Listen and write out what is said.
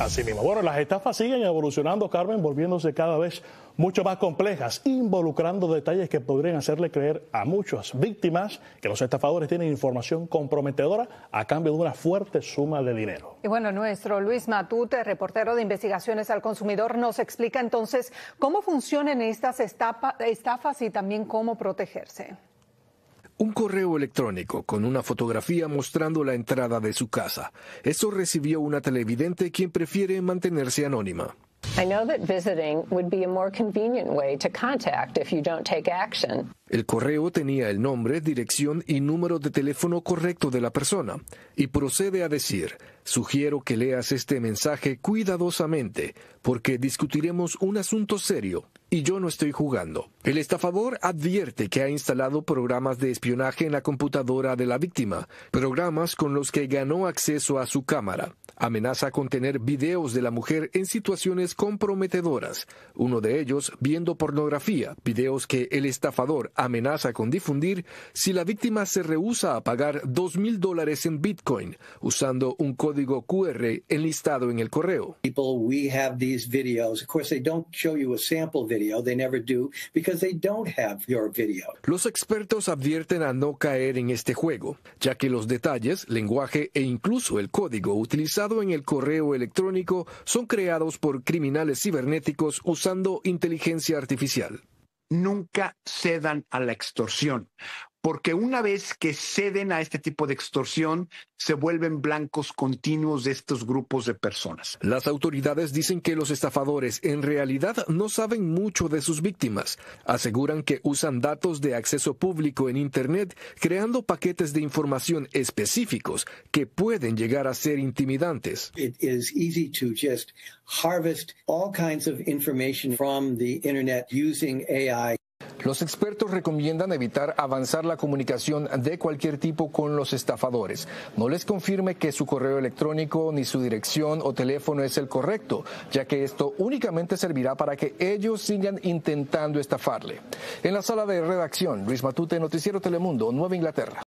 Así mismo. Bueno, las estafas siguen evolucionando, Carmen, volviéndose cada vez mucho más complejas, involucrando detalles que podrían hacerle creer a muchas víctimas que los estafadores tienen información comprometedora a cambio de una fuerte suma de dinero. Y bueno, nuestro Luis Matute, reportero de investigaciones al consumidor, nos explica entonces cómo funcionan estas estafas y también cómo protegerse un correo electrónico con una fotografía mostrando la entrada de su casa. Eso recibió una televidente quien prefiere mantenerse anónima. El correo tenía el nombre, dirección y número de teléfono correcto de la persona y procede a decir, sugiero que leas este mensaje cuidadosamente porque discutiremos un asunto serio y yo no estoy jugando. El estafador advierte que ha instalado programas de espionaje en la computadora de la víctima, programas con los que ganó acceso a su cámara. Amenaza con tener videos de la mujer en situaciones comprometedoras, uno de ellos viendo pornografía, videos que el estafador amenaza con difundir si la víctima se rehúsa a pagar dos mil dólares en Bitcoin usando un código QR enlistado en el correo. People, we have these videos. Of course, they don't show you a sample video. They never do video. Los expertos advierten a no caer en este juego, ya que los detalles, lenguaje e incluso el código utilizado en el correo electrónico son creados por criminales cibernéticos usando inteligencia artificial nunca cedan a la extorsión porque una vez que ceden a este tipo de extorsión, se vuelven blancos continuos de estos grupos de personas. Las autoridades dicen que los estafadores en realidad no saben mucho de sus víctimas. Aseguran que usan datos de acceso público en Internet, creando paquetes de información específicos que pueden llegar a ser intimidantes. Internet los expertos recomiendan evitar avanzar la comunicación de cualquier tipo con los estafadores. No les confirme que su correo electrónico ni su dirección o teléfono es el correcto, ya que esto únicamente servirá para que ellos sigan intentando estafarle. En la sala de redacción, Luis Matute, Noticiero Telemundo, Nueva Inglaterra.